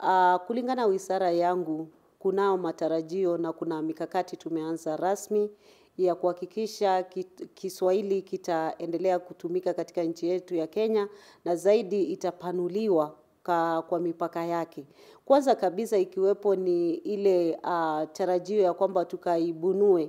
Uh, kulingana wizara yangu kunao matarajio na kuna mikakati tumeanza rasmi ya kuhakikisha Kiswahili kitaendelea kutumika katika nchi yetu ya Kenya na zaidi itapanuliwa ka, kwa mipaka yake. Kwanza kabisa ikiwepo ni ile uh, tarajio ya kwamba tukaibunue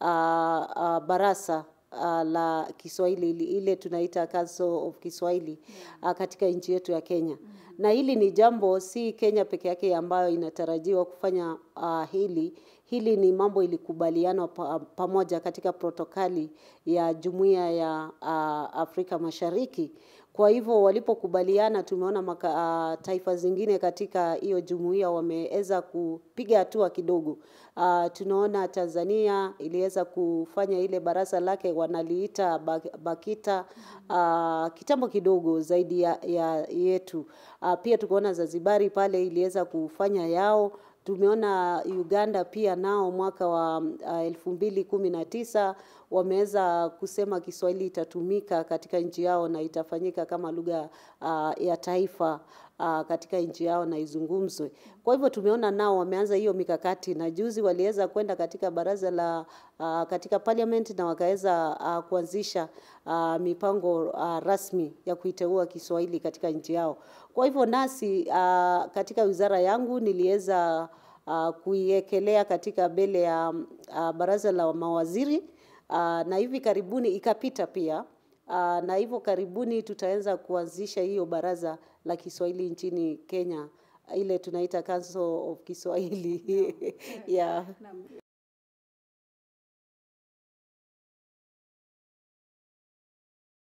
uh, ah, uh, barasa uh, la Kiswahili ile tunaita Council of Kiswahili uh, katika nchi yetu ya Kenya. Mm na hili ni jambo si Kenya peke yake ambayo inatarajiwa kufanya uh, hili hili ni mambo ilikubalianwa pa, pamoja katika protokali ya jumuiya ya uh, Afrika Mashariki. Kwa hivyo walipokubaliana, tumeona maka, uh, taifa zingine katika hiyo jumuiya wameweza kupiga hatua kidogo. Uh, tunaona Tanzania iliweza kufanya ile baraza lake wanaliita BAKITA uh, kitambo kidogo zaidi ya, ya yetu uh, Uh, pia tukaona Zanzibari pale iliweza kufanya yao. Tumeona Uganda pia nao mwaka wa uh, elfu mbili kumi na tisa wameweza kusema Kiswahili itatumika katika nchi yao na itafanyika kama lugha uh, ya taifa uh, katika nchi yao na izungumzwe. Kwa hivyo tumeona nao wameanza hiyo mikakati, na juzi waliweza kwenda katika baraza la uh, katika parliament na wakaweza uh, kuanzisha uh, mipango uh, rasmi ya kuiteua Kiswahili katika nchi yao. Kwa hivyo nasi uh, katika wizara yangu niliweza uh, kuiekelea katika mbele ya uh, baraza la mawaziri uh, na hivi karibuni ikapita pia uh, na hivyo karibuni tutaanza kuanzisha hiyo baraza la Kiswahili nchini Kenya ile tunaita Council of Kiswahili. No. yeah. Yeah.